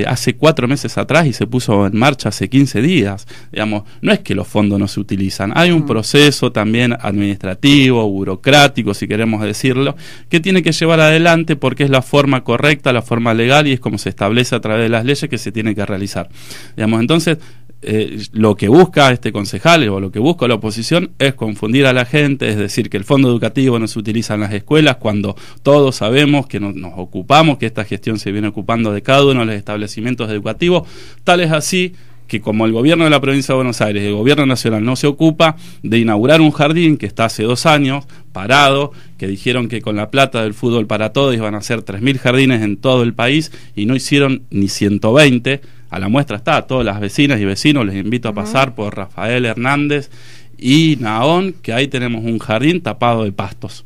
Speaker 3: hace cuatro meses atrás y se puso en marcha hace 15 días. Digamos, no es que los fondos no se utilizan, hay un mm. proceso también administrativo, burocrático, si queremos decirlo, que tiene que llevar adelante porque es la forma correcta, la forma legal y es como se establece a través de las leyes que se tiene que realizar. Digamos, entonces, eh, lo que busca este concejal o lo que busca la oposición es confundir a la gente, es decir, que el fondo educativo no se utiliza en las escuelas cuando todos sabemos que nos ocupamos, que esta gestión se viene ocupando de cada uno de los establecimientos educativos. Tal es así que como el gobierno de la provincia de Buenos Aires y el gobierno nacional no se ocupa de inaugurar un jardín que está hace dos años parado, que dijeron que con la plata del fútbol para todos iban a hacer 3.000 jardines en todo el país y no hicieron ni 120 a la muestra está, a todas las vecinas y vecinos les invito a pasar por Rafael Hernández y Naón, que ahí tenemos un jardín tapado de pastos.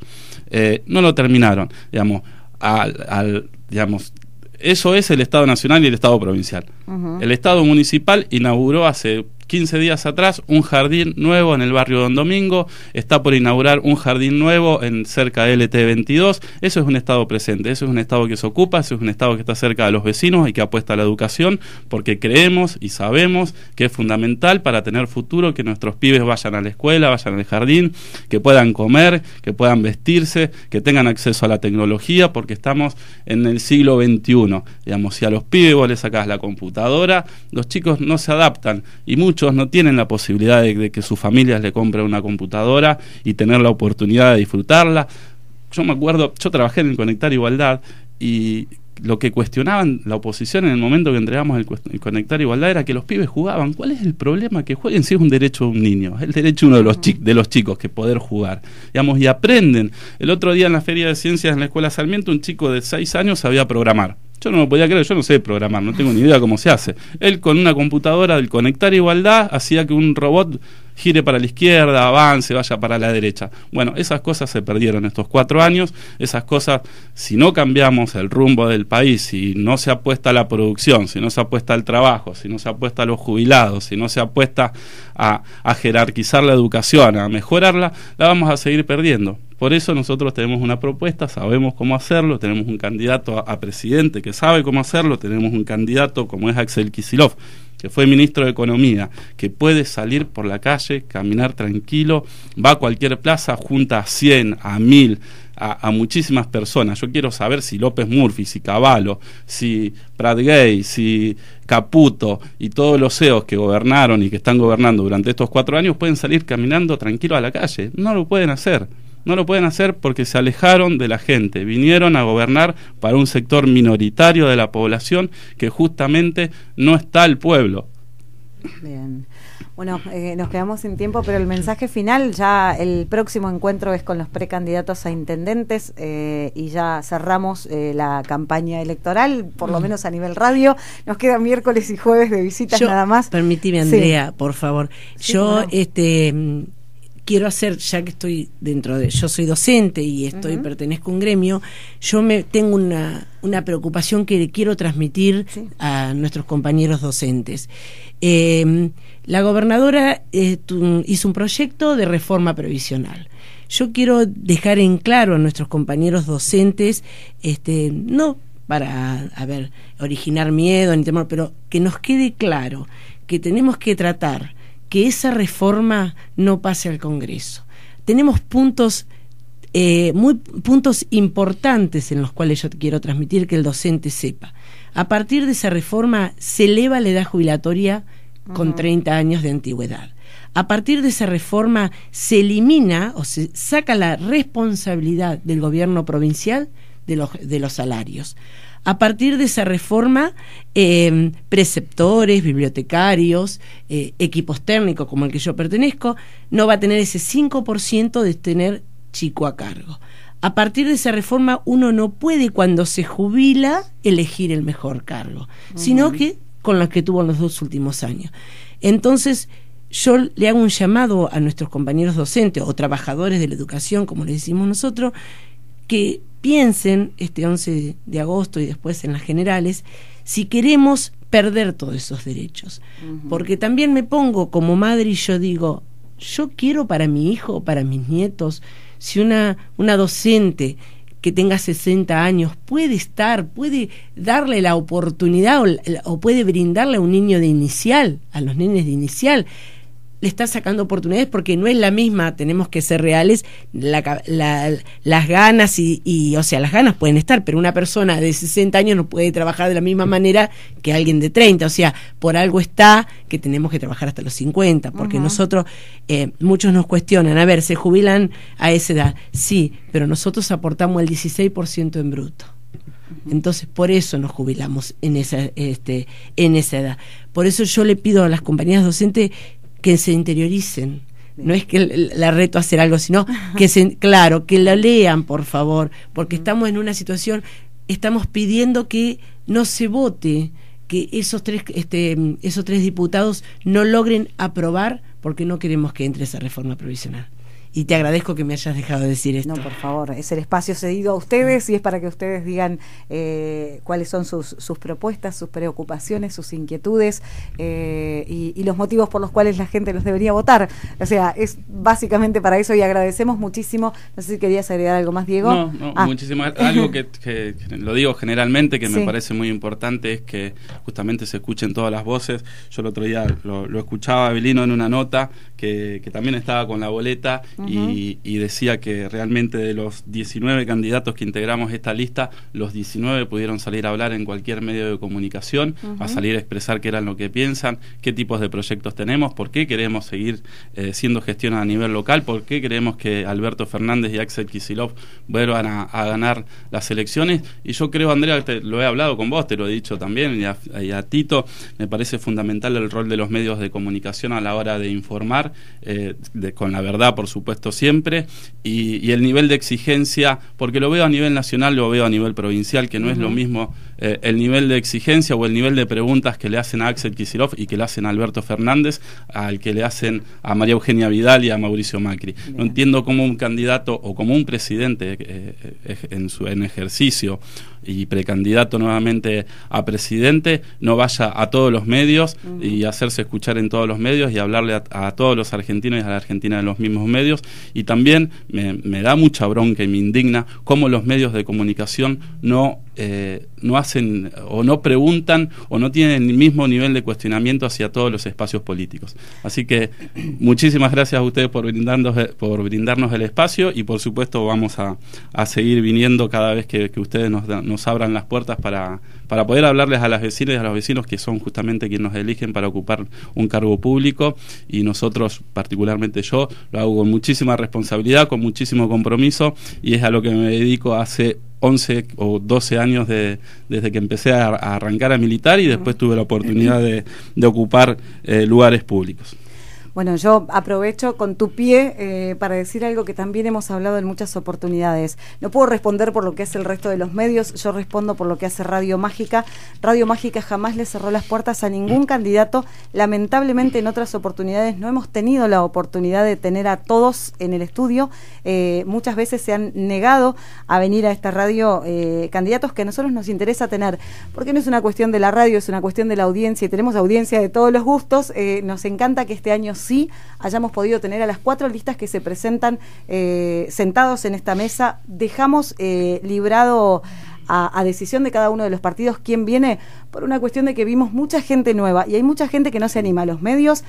Speaker 3: Eh, no lo terminaron, digamos, al, digamos, eso es el Estado Nacional y el Estado Provincial. El Estado Municipal inauguró hace 15 días atrás un jardín nuevo en el barrio Don Domingo, está por inaugurar un jardín nuevo en cerca de LT22, eso es un Estado presente, eso es un Estado que se ocupa, eso es un Estado que está cerca de los vecinos y que apuesta a la educación porque creemos y sabemos que es fundamental para tener futuro que nuestros pibes vayan a la escuela, vayan al jardín, que puedan comer, que puedan vestirse, que tengan acceso a la tecnología porque estamos en el siglo XXI, digamos, si a los pibes vos les sacás la computadora, los chicos no se adaptan y muchos muchos no tienen la posibilidad de, que sus familias le compren una computadora y tener la oportunidad de disfrutarla. Yo me acuerdo, yo trabajé en el Conectar Igualdad y lo que cuestionaban la oposición en el momento que entregamos el, Conectar Igualdad era que los pibes jugaban. ¿Cuál es el problema? Que jueguen si es un derecho de un niño, es el derecho uno de los, de los chicos que poder jugar. Digamos, y aprenden. El otro día en la Feria de Ciencias en la Escuela Sarmiento, un chico de 6 años sabía programar. Yo no me podía creer, yo no sé programar, no tengo ni idea cómo se hace. Él con una computadora del Conectar Igualdad hacía que un robot gire para la izquierda, avance, vaya para la derecha. Bueno, esas cosas se perdieron estos cuatro años, esas cosas, si no cambiamos el rumbo del país, si no se apuesta a la producción, si no se apuesta al trabajo, si no se apuesta a los jubilados, si no se apuesta a, jerarquizar la educación, a mejorarla, la vamos a seguir perdiendo. Por eso nosotros tenemos una propuesta, sabemos cómo hacerlo, tenemos un candidato a, presidente que sabe cómo hacerlo, tenemos un candidato como es Axel Kisilov, que fue ministro de Economía, que puede salir por la calle caminar tranquilo, va a cualquier plaza, junta a 100, a 1000, a, muchísimas personas. Yo quiero saber si López Murphy, si Cavallo, si Gay, si Caputo y todos los CEOs que gobernaron y que están gobernando durante estos cuatro años pueden salir caminando tranquilo a la calle. No lo pueden hacer. No lo pueden hacer porque se alejaron de la gente, vinieron a gobernar para un sector minoritario de la población que justamente no está el pueblo.
Speaker 1: Bueno, eh, nos quedamos sin tiempo, pero el mensaje final, ya el próximo encuentro es con los precandidatos a intendentes eh, y ya cerramos eh, la campaña electoral, por lo mm. menos a nivel radio. Nos quedan miércoles y jueves de visitas nada
Speaker 2: más. Permitime, Andrea, por favor. Yo, este mm, quiero hacer, ya que estoy dentro de, yo soy docente y estoy, pertenezco a un gremio, yo me tengo una, preocupación que quiero transmitir a nuestros compañeros docentes. Em, la gobernadora hizo un proyecto de reforma previsional. Yo quiero dejar en claro a nuestros compañeros docentes, este, no para, a ver, originar miedo ni temor, pero que nos quede claro que tenemos que tratar que esa reforma no pase al Congreso. Tenemos puntos eh, muy puntos importantes en los cuales yo quiero transmitir que el docente sepa. A partir de esa reforma se eleva la edad jubilatoria con 30 años de antigüedad. A partir de esa reforma se elimina o se saca la responsabilidad del gobierno provincial de los, de los salarios a partir de esa reforma, em, preceptores, bibliotecarios, eh, equipos técnicos como el que yo pertenezco, no va a tener ese 5% de tener chico a cargo. A partir de esa reforma uno no puede cuando se jubila elegir el mejor cargo, sino que con los que tuvo en los dos últimos años. Entonces, yo le hago un llamado a nuestros compañeros docentes o trabajadores de la educación, como le decimos nosotros, que piensen este 11 de agosto y después en las generales, si queremos perder todos esos derechos. Porque también me pongo como madre y yo digo, yo quiero para mi hijo, para mis nietos, si una, una docente que tenga 60 años puede estar, puede darle la oportunidad o, o puede brindarle a un niño de inicial, a los nenes de inicial, le está sacando oportunidades porque no es la misma, tenemos que ser reales, las ganas y, o sea, las ganas pueden estar, pero una persona de 60 años no puede trabajar de la misma manera que alguien de 30, o sea, por algo está que tenemos que trabajar hasta los 50, porque nosotros, eh, muchos nos cuestionan, a ver, se jubilan a esa edad, sí, pero nosotros aportamos el 16% en bruto. Entonces, por eso nos jubilamos en esa, este, en esa edad. Por eso yo le pido a las compañías docentes que se interioricen. No es que la reto a hacer algo, sino (laughs) que se, claro, que la lean, por favor, porque estamos en una situación, estamos pidiendo que no se vote, que esos tres, este, esos tres diputados no logren aprobar porque no queremos que entre esa reforma provisional y te agradezco que me hayas dejado decir esto. No, por favor, es el espacio cedido a ustedes y es para que ustedes digan eh, cuáles son sus, sus,
Speaker 1: propuestas, sus preocupaciones, sus inquietudes eh, y, los motivos por los cuales la gente los debería votar. O sea, es básicamente para eso y agradecemos muchísimo. No sé si querías agregar algo más, Diego. No, no ah.
Speaker 3: Algo que, lo digo generalmente, que me parece muy importante, es que justamente se escuchen todas las voces. Yo el otro día lo, lo escuchaba a Belino en una nota que, que también estaba con la boleta y, decía que realmente de los 19 candidatos que integramos esta lista, los 19 pudieron salir a hablar en cualquier medio de comunicación, a salir a expresar qué eran lo que piensan, qué tipos de proyectos tenemos, por qué queremos seguir eh, siendo gestión a nivel local, por qué creemos que Alberto Fernández y Axel Kisilov vuelvan a, ganar las elecciones. Y yo creo, Andrea, lo he hablado con vos, te lo he dicho también, y a, Tito, me parece fundamental el rol de los medios de comunicación a la hora de informar, eh, con la verdad, por supuesto siempre, y, el nivel de exigencia, porque lo veo a nivel nacional, lo veo a nivel provincial, que no es lo mismo eh, el nivel de exigencia o el nivel de preguntas que le hacen a Axel Kicillof y que le hacen a Alberto Fernández, al que le hacen a María Eugenia Vidal y a Mauricio Macri. No entiendo cómo un candidato o como un presidente eh, eh, en, su, ejercicio y precandidato nuevamente a presidente no vaya a todos los medios y hacerse escuchar en todos los medios y hablarle a, todos los argentinos y a la Argentina en los mismos medios. Y también me da mucha bronca y me indigna cómo los medios de comunicación no eh, no hacen o no preguntan o no tienen el mismo nivel de cuestionamiento hacia todos los espacios políticos. Así que (clears throat) muchísimas gracias a ustedes por brindarnos, eh, por brindarnos el espacio y por supuesto vamos a, seguir viniendo cada vez que, ustedes nos, abran las puertas para, para poder hablarles a las vecinas y a los vecinos que son justamente quienes nos eligen para ocupar un cargo público y nosotros, particularmente yo, lo hago con muchísima responsabilidad, con muchísimo compromiso y es a lo que me dedico hace 11 o 12 años de, desde que empecé a, arrancar a militar y después tuve la oportunidad de, ocupar eh, lugares públicos.
Speaker 1: Bueno, yo aprovecho con tu pie eh, para decir algo que también hemos hablado en muchas oportunidades. No puedo responder por lo que hace el resto de los medios, yo respondo por lo que hace Radio Mágica. Radio Mágica jamás le cerró las puertas a ningún mm. candidato. Lamentablemente en otras oportunidades no hemos tenido la oportunidad de tener a todos en el estudio. Eh, muchas veces se han negado a venir a esta radio eh, candidatos que a nosotros nos interesa tener, porque no es una cuestión de la radio, es una cuestión de la audiencia y tenemos audiencia de todos los gustos. nos encanta que este año sí hayamos podido tener a las cuatro listas que se presentan eh, sentados en esta mesa. Dejamos eh, librado a, a, decisión de cada uno de los partidos quién viene por una cuestión de que vimos mucha gente nueva y hay mucha gente que no se anima a los medios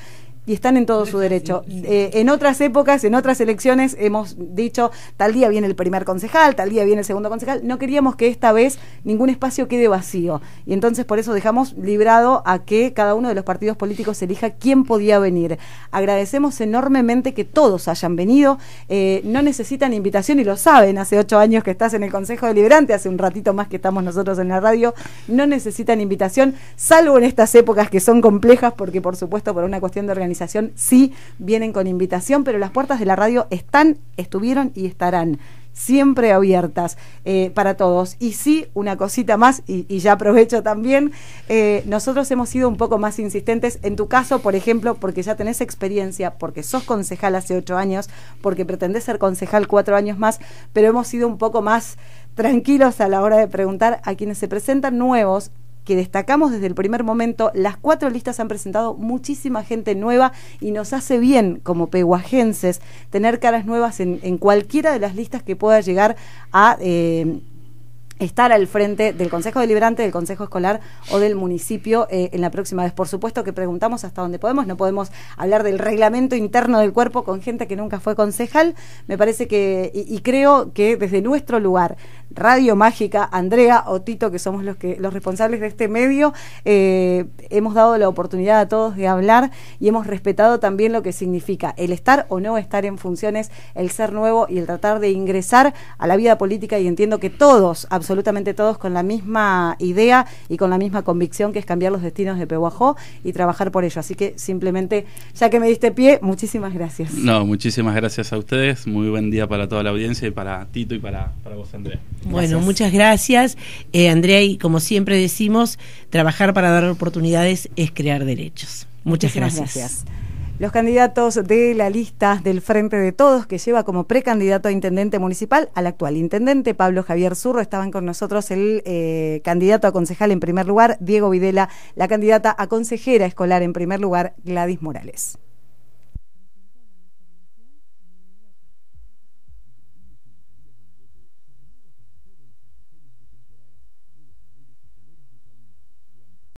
Speaker 1: y están en todo su derecho. Eh, en otras épocas, en otras elecciones, hemos dicho, tal día viene el primer concejal, tal día viene el segundo concejal. No queríamos que esta vez ningún espacio quede vacío. Y entonces por eso dejamos librado a que cada uno de los partidos políticos elija quién podía venir. Agradecemos enormemente que todos hayan venido. Eh, no necesitan invitación y lo saben, hace ocho años que estás en el Consejo Deliberante, hace un ratito más que estamos nosotros en la radio. No necesitan invitación, salvo en estas épocas que son complejas, porque por supuesto por una cuestión de organización sí vienen con invitación, pero las puertas de la radio están, estuvieron y estarán siempre abiertas eh, para todos. Y sí, una cosita más, y, ya aprovecho también, eh, nosotros hemos sido un poco más insistentes, en tu caso, por ejemplo, porque ya tenés experiencia, porque sos concejal hace ocho años, porque pretendés ser concejal cuatro años más, pero hemos sido un poco más tranquilos a la hora de preguntar a quienes se presentan nuevos que destacamos desde el primer momento. Las cuatro listas han presentado muchísima gente nueva y nos hace bien como peguajenses tener caras nuevas en, cualquiera de las listas que pueda llegar a... Eh, estar al frente del Consejo Deliberante, del Consejo Escolar o del municipio eh, en la próxima vez. Por supuesto que preguntamos hasta dónde podemos, no podemos hablar del reglamento interno del cuerpo con gente que nunca fue concejal. Me parece que, y, creo que desde nuestro lugar, Radio Mágica, Andrea o Tito, que somos los, que, los responsables de este medio, eh, hemos dado la oportunidad a todos de hablar y hemos respetado también lo que significa el estar o no estar en funciones, el ser nuevo y el tratar de ingresar a la vida política y entiendo que todos, absolutamente, absolutamente todos con la misma idea y con la misma convicción que es cambiar los destinos de Pehuajó y trabajar por ello. Así que simplemente, ya que me diste pie,
Speaker 2: muchísimas gracias.
Speaker 3: No, muchísimas gracias a ustedes. Muy buen día para toda la audiencia y para Tito y para,
Speaker 1: vos, Andrea. Bueno, muchas
Speaker 2: gracias, eh, Andrea. Y como siempre decimos, trabajar para dar oportunidades es crear derechos. Muchas, gracias. gracias.
Speaker 1: Los candidatos de la lista del Frente de Todos, que lleva como precandidato a intendente municipal al actual intendente Pablo Javier Zurro, estaban con nosotros el eh, candidato a concejal en primer lugar, Diego Videla, la candidata a consejera escolar en primer lugar, Gladys Morales.